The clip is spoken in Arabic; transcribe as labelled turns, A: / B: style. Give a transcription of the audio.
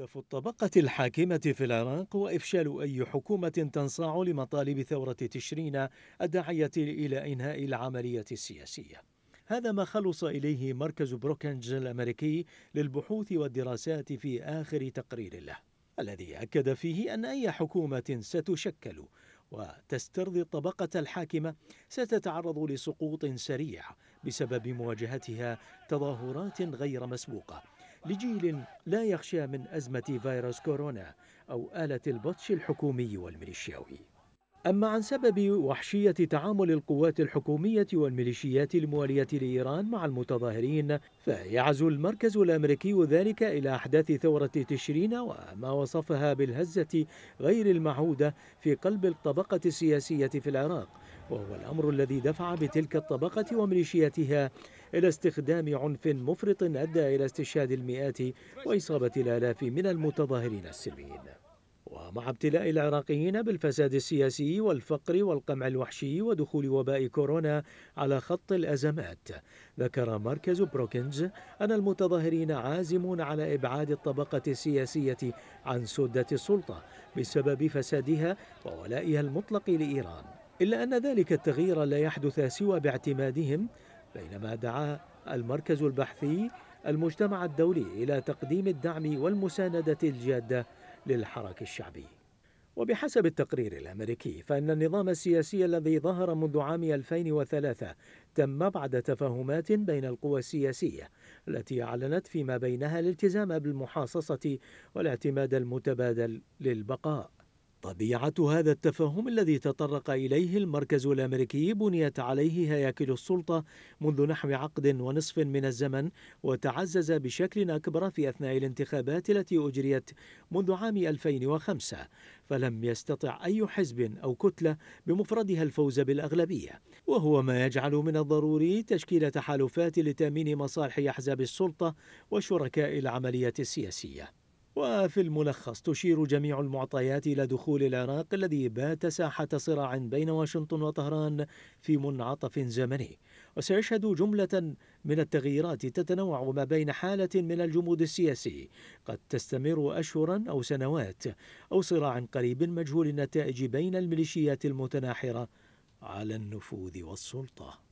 A: هدف الطبقة الحاكمة في العراق هو إفشال أي حكومة تنصاع لمطالب ثورة تشرين الداعية إلى إنهاء العملية السياسية هذا ما خلص إليه مركز بروكنج الأمريكي للبحوث والدراسات في آخر تقرير له الذي أكد فيه أن أي حكومة ستشكل وتسترضي الطبقة الحاكمة ستتعرض لسقوط سريع بسبب مواجهتها تظاهرات غير مسبوقة لجيل لا يخشى من أزمة فيروس كورونا أو آلة البطش الحكومي والميليشياوي أما عن سبب وحشية تعامل القوات الحكومية والميليشيات الموالية لإيران مع المتظاهرين فيعزو المركز الأمريكي ذلك إلى أحداث ثورة تشرين وما وصفها بالهزة غير المعهودة في قلب الطبقة السياسية في العراق وهو الأمر الذي دفع بتلك الطبقة وميليشياتها إلى استخدام عنف مفرط أدى إلى استشهاد المئات وإصابة الآلاف من المتظاهرين السلميين ومع ابتلاء العراقيين بالفساد السياسي والفقر والقمع الوحشي ودخول وباء كورونا على خط الأزمات ذكر مركز بروكنز أن المتظاهرين عازمون على إبعاد الطبقة السياسية عن سدة السلطة بسبب فسادها وولائها المطلق لإيران إلا أن ذلك التغيير لا يحدث سوى باعتمادهم بينما دعا المركز البحثي المجتمع الدولي إلى تقديم الدعم والمساندة الجادة للحراك الشعبي وبحسب التقرير الأمريكي فإن النظام السياسي الذي ظهر منذ عام 2003 تم بعد تفاهمات بين القوى السياسية التي أعلنت فيما بينها الالتزام بالمحاصصة والاعتماد المتبادل للبقاء طبيعة هذا التفاهم الذي تطرق إليه المركز الأمريكي بنيت عليه هياكل السلطة منذ نحو عقد ونصف من الزمن وتعزز بشكل أكبر في أثناء الانتخابات التي أجريت منذ عام 2005 فلم يستطع أي حزب أو كتلة بمفردها الفوز بالأغلبية وهو ما يجعل من الضروري تشكيل تحالفات لتأمين مصالح أحزاب السلطة وشركاء العملية السياسية وفي الملخص تشير جميع المعطيات إلى دخول العراق الذي بات ساحة صراع بين واشنطن وطهران في منعطف زمني وسيشهد جملة من التغييرات تتنوع ما بين حالة من الجمود السياسي قد تستمر أشهرا أو سنوات أو صراع قريب مجهول النتائج بين الميليشيات المتناحرة على النفوذ والسلطه